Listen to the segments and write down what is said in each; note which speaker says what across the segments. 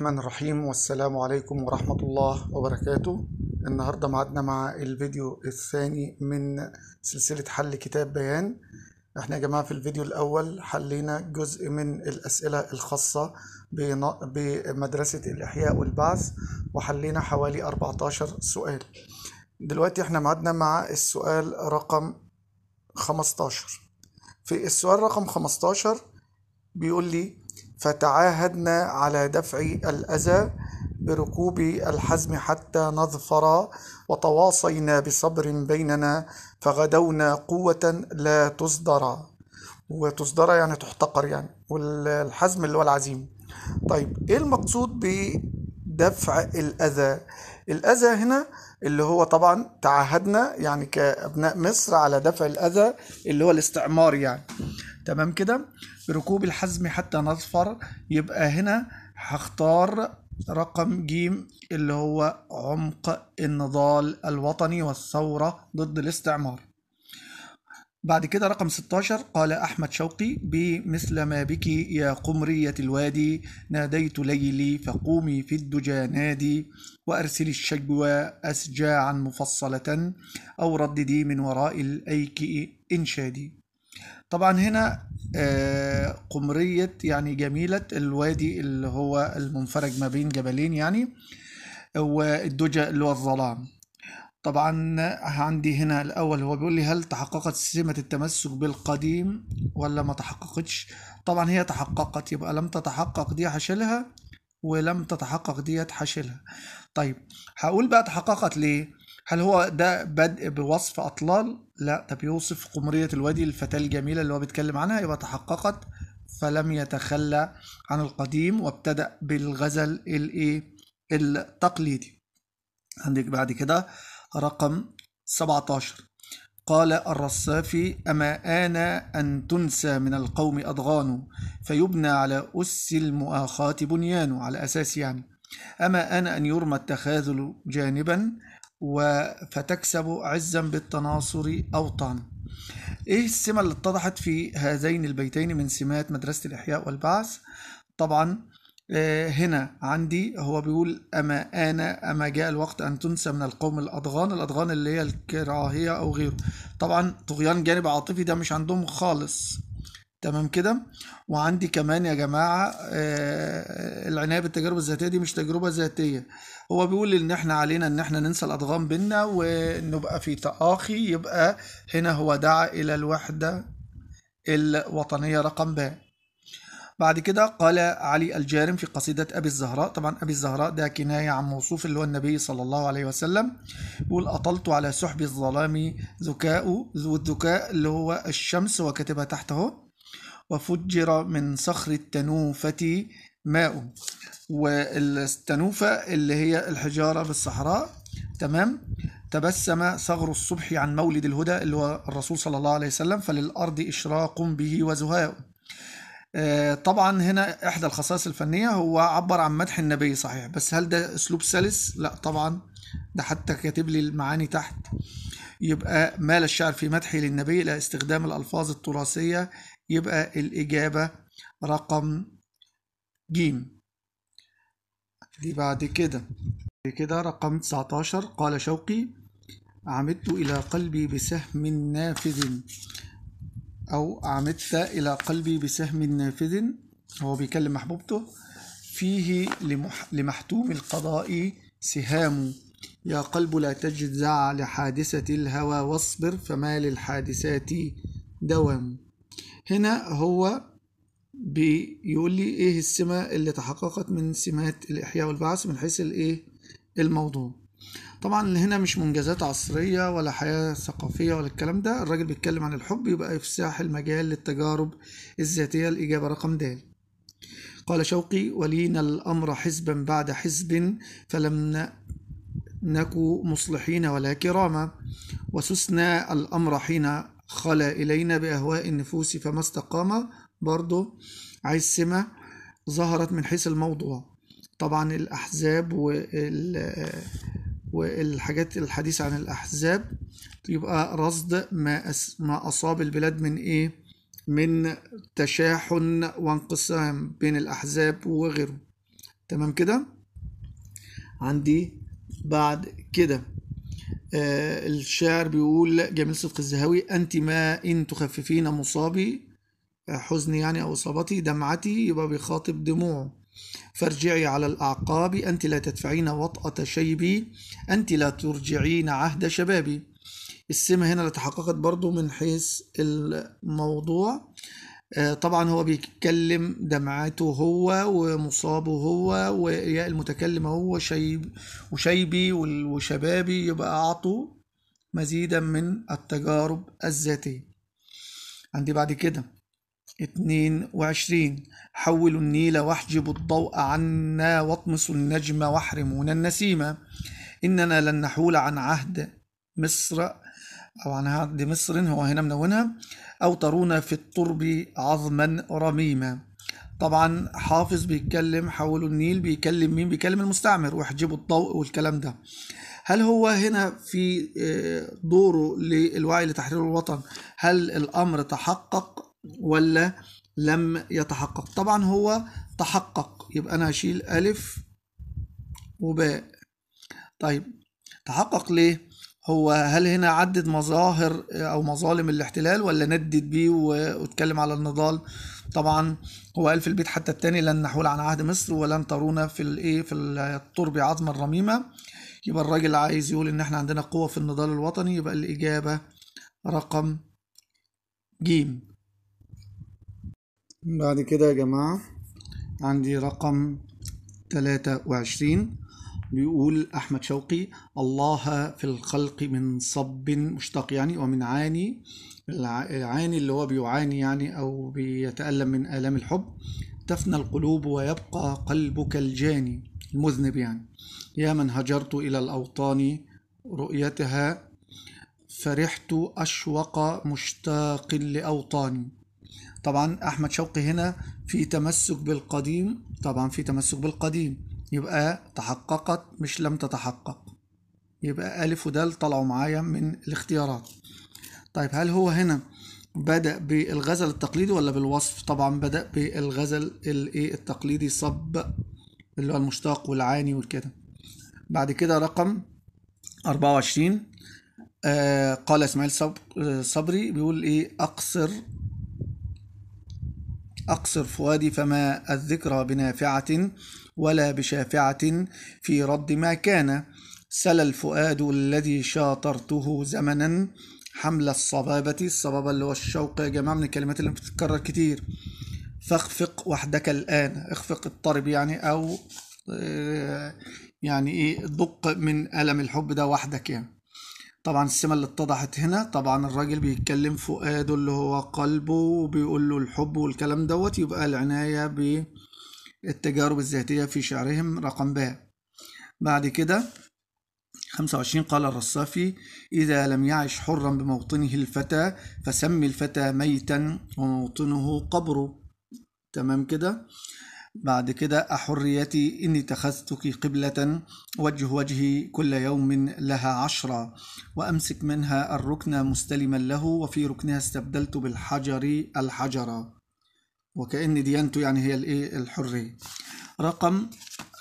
Speaker 1: الرحمن الرحيم والسلام عليكم ورحمة الله وبركاته النهاردة معدنا مع الفيديو الثاني من سلسلة حل كتاب بيان احنا يا جماعة في الفيديو الأول حلينا جزء من الأسئلة الخاصة بمدرسة الإحياء والبعث وحلينا حوالي 14 سؤال دلوقتي احنا معدنا مع السؤال رقم 15 في السؤال رقم 15 بيقول لي فتعاهدنا على دفع الأذى بركوب الحزم حتى نظفر وتواصينا بصبر بيننا فغدونا قوة لا تصدر وتصدر يعني تحتقر يعني والحزم اللي هو العزيم طيب ايه المقصود بدفع الأذى الأذى هنا اللي هو طبعا تعاهدنا يعني كأبناء مصر على دفع الأذى اللي هو الاستعمار يعني تمام كده بركوب الحزم حتى نظفر يبقى هنا هختار رقم ج اللي هو عمق النضال الوطني والثورة ضد الاستعمار بعد كده رقم 16 قال أحمد شوقي بمثل ما بك يا قمرية الوادي ناديت ليلي فقومي في الدجى نادي وأرسل الشجوى أسجاعا مفصلة أو رددي من وراء الأيك إنشادي طبعا هنا آه، قمرية يعني جميلة الوادي اللي هو المنفرج ما بين جبلين يعني والدجى اللي هو الظلام طبعا عندي هنا الأول هو بيقول لي هل تحققت سمة التمسك بالقديم ولا ما تحققتش طبعا هي تحققت يبقى لم تتحقق دي حشلها ولم تتحقق ديت حشلها طيب هقول بقى تحققت ليه هل هو ده بدء بوصف أطلال لا ده بيوصف قمرية الوادي الفتاة الجميلة اللي هو بيتكلم عنها يبقى تحققت فلم يتخلى عن القديم وابتدأ بالغزل الايه التقليدي عندك بعد كده رقم 17 قال الرصافي أما آنا أن تنسى من القوم أضغان فيبنى على أس المؤاخاة بنيان على أساس يعني أما أنا أن يرمى التخاذل جانبا فتكسب عزا بالتناصر أوطانا إيه السمة اللي اتضحت في هذين البيتين من سمات مدرسة الإحياء والبعث طبعا آه، هنا عندي هو بيقول أما أنا أما جاء الوقت أن تنسى من القوم الأضغان الأضغان اللي هي الكراهية أو غيره طبعا طغيان جانب عاطفي ده مش عندهم خالص تمام كده وعندي كمان يا جماعة آه، العناية بالتجارب الذاتية دي مش تجربة ذاتية هو بيقول ان احنا علينا ان احنا ننسى الادغام بينا ونبقى في تآخي يبقى هنا هو دعا الى الوحدة الوطنية رقم ب بعد كده قال علي الجارم في قصيدة أبي الزهراء طبعا أبي الزهراء ده كناية عن موصوف اللي هو النبي صلى الله عليه وسلم يقول أطلت على سحب الظلام ذكاء والذكاء اللي هو الشمس وكتبها تحته وفجر من صخر التنوفة ماء والتنوفة اللي هي الحجارة في الصحراء تمام تبسم ثغر الصبح عن مولد الهدى اللي هو الرسول صلى الله عليه وسلم فللأرض إشراق به وزهاء آه، طبعا هنا إحدى الخصائص الفنية هو عبر عن مدح النبي صحيح بس هل ده أسلوب سلس؟ لا طبعا ده حتى كاتب لي المعاني تحت يبقى مال الشعر في مدحه للنبي إلى استخدام الألفاظ التراثية يبقى الإجابة رقم ج دي بعد كده كده رقم 19 قال شوقي عمدت إلى قلبي بسهم نافذ أو عمدت إلى قلبي بسهم نافذ هو بيكلم محبوبته فيه لمحتوم القضاء سهام يا قلب لا تجزع لحادثة الهوى واصبر فما للحادثات دوام هنا هو بيقول لي ايه السمة اللي تحققت من سمات الإحياء والبعث من حيث الايه الموضوع طبعا هنا مش منجزات عصرية ولا حياة ثقافية ولا الكلام ده الراجل بيتكلم عن الحب يبقى إفساح المجال للتجارب الذاتية الإجابة رقم د قال شوقي ولينا الأمر حزبا بعد حزب فلم نكو مصلحين ولا كرامة وسسنا الأمر حين خلا إلينا بأهواء النفوس فما استقام برضو عايز سمة ظهرت من حيث الموضوع طبعا الأحزاب وال والحاجات الحديث عن الأحزاب يبقى رصد ما ما أصاب البلاد من إيه؟ من تشاحن وانقسام بين الأحزاب وغيره تمام كده؟ عندي بعد كده آه، الشاعر بيقول جميل صدق الزهاوي أنت ما إن تخففين مصابي آه، حزني يعني أو إصابتي دمعتي يبقى بيخاطب دموعه فارجعي على الأعقاب أنت لا تدفعين وطأة شيبي أنت لا ترجعين عهد شبابي السمة هنا اللي تحققت برضو من حيث الموضوع آه، طبعا هو بيتكلم دمعته هو ومصابه هو المتكلم هو شيب وشيبي وشبابي يبقى أعطوا مزيدا من التجارب الذاتية عندي بعد كده اتنين وعشرين حولوا النيل واحجبوا الضوء عنا واطمسوا النجم واحرمونا النسيمة إننا لن نحول عن عهد مصر طبعا هذه مصر هو هنا منونها أو ترون في الترب عظما رميما طبعا حافظ بيتكلم حولوا النيل بيكلم مين بيكلم المستعمر واحجبوا الضوء والكلام ده هل هو هنا في آه، دوره للوعي لتحرير الوطن هل الأمر تحقق ولا لم يتحقق طبعا هو تحقق يبقى أنا هشيل ألف وباء طيب تحقق ليه هو هل هنا عدد مظاهر او مظالم الاحتلال ولا ندد بيه واتكلم على النضال طبعا هو قال في البيت حتى الثاني لن نحول عن عهد مصر ولن ترونا في الايه في الترب عظم الرميمه يبقى الراجل عايز يقول ان احنا عندنا قوه في النضال الوطني يبقى الاجابه رقم جيم بعد كده يا جماعه عندي رقم 23 بيقول أحمد شوقي الله في الخلق من صب مشتق يعني ومن عاني العاني اللي هو بيعاني يعني أو بيتألم من آلام الحب تفنى القلوب ويبقى قلبك الجاني المذنب يعني يا من هجرت إلى الأوطان رؤيتها فرحت أشوق مشتاق لأوطاني طبعا أحمد شوقي هنا في تمسك بالقديم طبعا في تمسك بالقديم يبقى تحققت مش لم تتحقق يبقى ألف ودال طلعوا معايا من الاختيارات طيب هل هو هنا بدأ بالغزل التقليدي ولا بالوصف طبعا بدأ بالغزل الايه التقليدي صب اللي هو المشتاق والعاني والكده بعد كده رقم 24 آه قال اسماعيل صبري بيقول ايه اقصر اقصر فؤادي فما الذكرى بنافعة ولا بشافعة في رد ما كان سل الفؤاد الذي شاطرته زمنا حمل الصبابة الصبابة اللي هو الشوق يا جماعة من الكلمات اللي بتتكرر كتير فاخفق وحدك الآن اخفق اضطرب يعني أو آه، يعني ايه دق من ألم الحب ده وحدك يعني طبعا السمة اللي اتضحت هنا طبعا الراجل بيتكلم فؤاده اللي هو قلبه وبيقول له الحب والكلام دوت يبقى العناية التجارب الذاتية في شعرهم رقم باء بعد كده 25 قال الرصافي إذا لم يعش حرا بموطنه الفتى فسمي الفتى ميتا وموطنه قبره تمام كده بعد كده أحريتي إني اتخذتك قبلة وجه وجهي كل يوم لها عشرة وأمسك منها الركن مستلما له وفي ركنها استبدلت بالحجر الحجرة وكأن ديانته يعني هي الايه الحرية رقم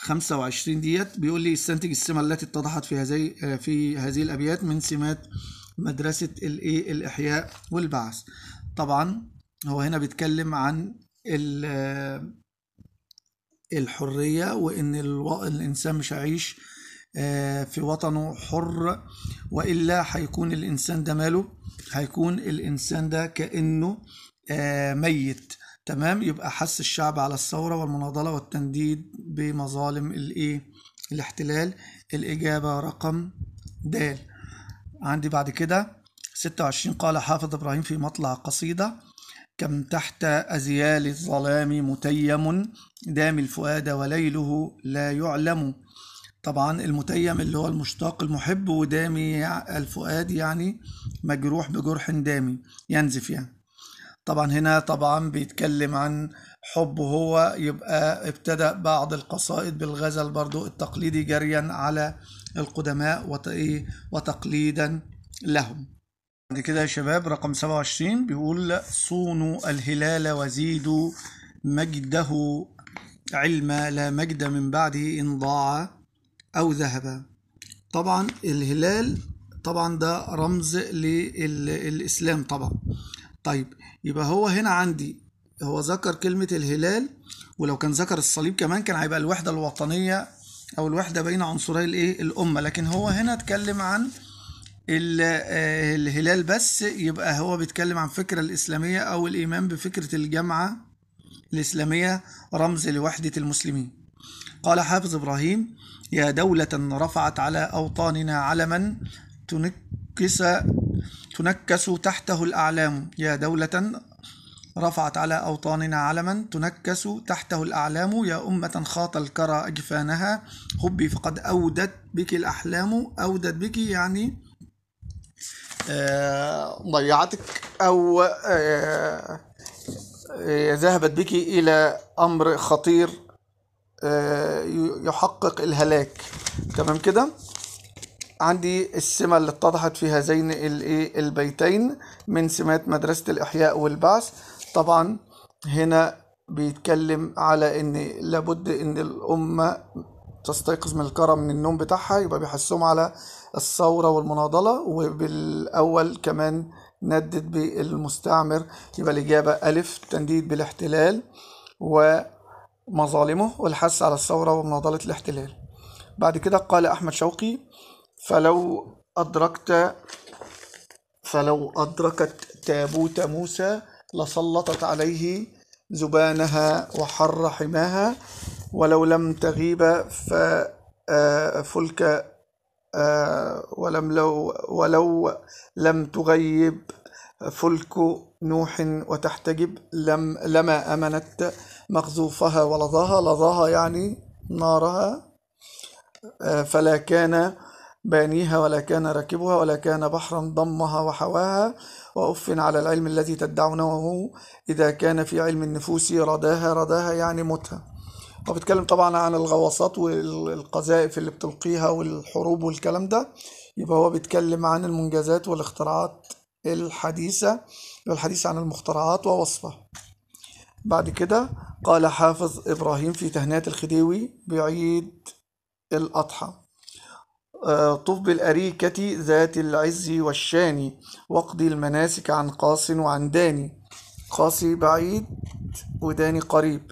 Speaker 1: 25 ديت بيقول لي استنتج السمة التي اتضحت في هذه في هذه الأبيات من سمات مدرسة الايه الإحياء والبعث طبعا هو هنا بيتكلم عن الحرية وإن الإنسان مش هيعيش آه، في وطنه حر وإلا هيكون الإنسان ده ماله هيكون الإنسان ده كأنه آه، ميت تمام يبقى حث الشعب على الثورة والمناضلة والتنديد بمظالم الايه الاحتلال الإجابة رقم د عندي بعد كده 26 قال حافظ إبراهيم في مطلع قصيدة كم تحت أزيال الظلام متيم دام الفؤاد وليله لا يعلم طبعا المتيم اللي هو المشتاق المحب ودامي الفؤاد يعني مجروح بجرح دامي ينزف يعني طبعا هنا طبعا بيتكلم عن حب هو يبقى ابتدأ بعض القصائد بالغزل برضو التقليدي جريا على القدماء إيه، وتقليدا لهم بعد كده يا شباب رقم 27 بيقول صونوا الهلال وزيدوا مجده علما لا مجد من بعده إن ضاع أو ذهب طبعا الهلال طبعا ده رمز للإسلام طبعا طيب يبقى هو هنا عندي هو ذكر كلمة الهلال ولو كان ذكر الصليب كمان كان هيبقى الوحدة الوطنية أو الوحدة بين عنصري الإيه الأمة لكن هو هنا اتكلم عن آه، الهلال بس يبقى هو بيتكلم عن فكرة الإسلامية أو الإيمان بفكرة الجامعة الإسلامية رمز لوحدة المسلمين قال حافظ إبراهيم يا دولة رفعت على أوطاننا علما تنكس تنكس تحته الأعلام يا دولة رفعت على أوطاننا علما تنكس تحته الأعلام يا أمة خاط الكرى أجفانها حبي فقد أودت بك الأحلام أودت بك يعني آه، ضيعتك أو آه، آه، ذهبت بك إلى أمر خطير يحقق الهلاك تمام كده عندي السمة اللي اتضحت في هذين إيه البيتين من سمات مدرسة الإحياء والبعث طبعا هنا بيتكلم على ان لابد ان الامه تستيقظ من الكرم من النوم بتاعها يبقى بيحسهم على الثورة والمناضلة وبالأول كمان ندد بالمستعمر يبقى الإجابة ألف تنديد بالاحتلال ومظالمه والحث على الثورة ومناضلة الاحتلال بعد كده قال أحمد شوقي فلو أدركت فلو أدركت تابوت موسى لسلطت عليه زبانها وحر حماها ولو لم تغيب ففلك آه، آه، ولم لو ولو لم تغيب فلك نوح وتحتجب لم لما أمنت مخزوفها ولظاها لظاها يعني نارها آه، فلا كان بانيها ولا كان راكبها ولا كان بحرا ضمها وحواها وأف على العلم الذي تدعونه إذا كان في علم النفوس رداها رداها يعني متها وبتكلم طبعا عن الغواصات والقذائف اللي بتلقيها والحروب والكلام ده يبقى هو بيتكلم عن المنجزات والاختراعات الحديثة والحديث عن المخترعات ووصفها بعد كده قال حافظ إبراهيم في تهنئة الخديوي بعيد الأضحى آه، طف بالأريكة ذات العز والشان واقضي المناسك عن قاص وعن داني قاصي بعيد وداني قريب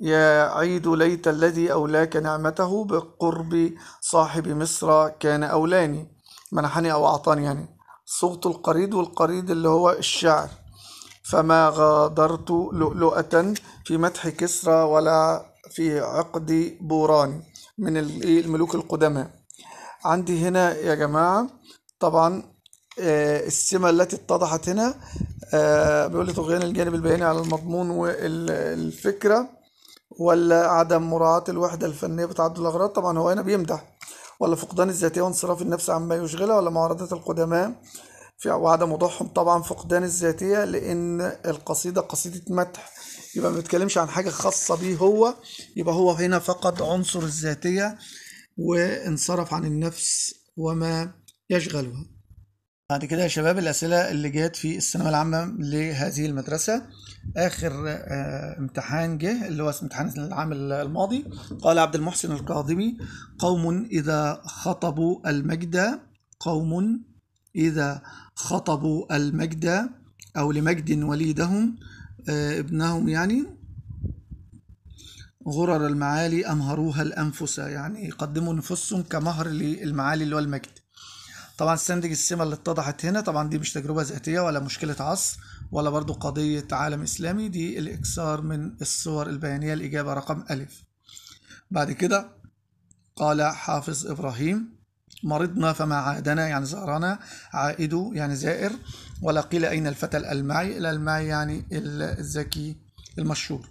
Speaker 1: يا عيد ليت الذي أولاك نعمته بقرب صاحب مصر كان أولاني منحني أو أعطاني يعني صوت القريد والقريد اللي هو الشعر فما غادرت لؤلؤة في مدح كسرى ولا في عقد بوران من الملوك القدماء عندي هنا يا جماعة طبعا آه، السمة التي اتضحت هنا آه، بيقول لي طغيان الجانب البياني على المضمون والفكرة ولا عدم مراعاة الوحدة الفنية بتعدد الأغراض طبعا هو هنا بيمدح ولا فقدان الذاتية وانصراف النفس عما يشغلها ولا معارضة القدماء في وعدم وضوحهم طبعا فقدان الذاتية لأن القصيدة قصيدة مدح يبقى ما بيتكلمش عن حاجة خاصة بيه هو يبقى هو هنا فقد عنصر الذاتية وانصرف عن النفس وما يشغلها بعد كده يا شباب الأسئلة اللي جت في الثانوية العامة لهذه المدرسة آخر آه امتحان جه اللي هو امتحان العام الماضي قال عبد المحسن القاضمي قوم إذا خطبوا المجد قوم إذا خطبوا المجد أو لمجد وليدهم آه ابنهم يعني غرر المعالي أمهروها الأنفس يعني قدموا نفسهم كمهر للمعالي اللي هو المجد طبعا السندج السمة اللي اتضحت هنا طبعا دي مش تجربة ذاتية ولا مشكلة عصر ولا برضو قضية عالم إسلامي دي الإكسار من الصور البيانية الإجابة رقم ألف بعد كده قال حافظ إبراهيم مرضنا فما عادنا يعني زارنا عائد يعني زائر ولا قيل أين الفتى الألمعي الألمعي يعني الذكي المشهور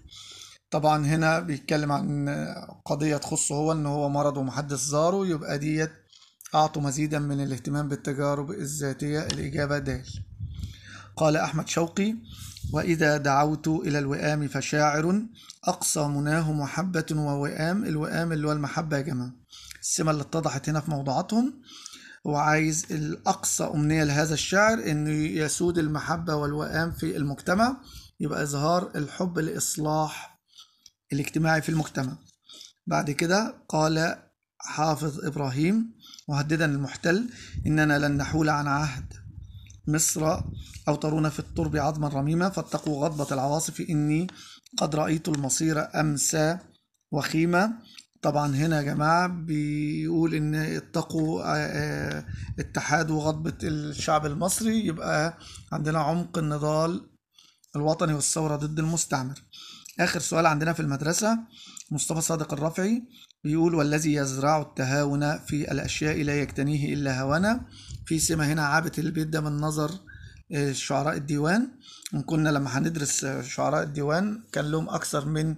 Speaker 1: طبعا هنا بيتكلم عن قضية تخصه هو ان هو مرض ومحدث زاره يبقى ديت أعطوا مزيدا من الاهتمام بالتجارب الذاتية الإجابة دال قال أحمد شوقي وإذا دعوت إلى الوئام فشاعر أقصى مناه محبة ووئام الوئام اللي هو المحبة يا جماعة السمة اللي اتضحت هنا في موضوعاتهم وعايز الأقصى أمنية لهذا الشاعر إنه يسود المحبة والوئام في المجتمع يبقى إظهار الحب لإصلاح الاجتماعي في المجتمع بعد كده قال حافظ إبراهيم مهددا المحتل إننا لن نحول عن عهد مصر أو ترون في الترب عظما رميما فاتقوا غضبة العواصف إني قد رأيت المصير أمسى وخيمة طبعا هنا يا جماعة بيقول إن اتقوا آه، آه، اتحاد وغضبة الشعب المصري يبقى عندنا عمق النضال الوطني والثورة ضد المستعمر آخر سؤال عندنا في المدرسة مصطفى صادق الرفعي بيقول والذي يزرع التهاون في الأشياء لا يكتنيه إلا هوانا في سمة هنا عابت البيت ده من نظر آه، شعراء الديوان كنا لما هندرس آه، شعراء الديوان كان لهم أكثر من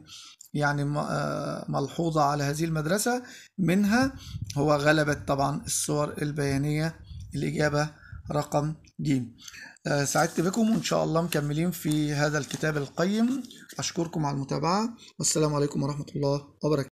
Speaker 1: يعني آه، ملحوظة على هذه المدرسة منها هو غلبت طبعا الصور البيانية الإجابة رقم ج سعدت بكم وإن شاء الله مكملين في هذا الكتاب القيم أشكركم على المتابعة والسلام عليكم ورحمة الله وبركاته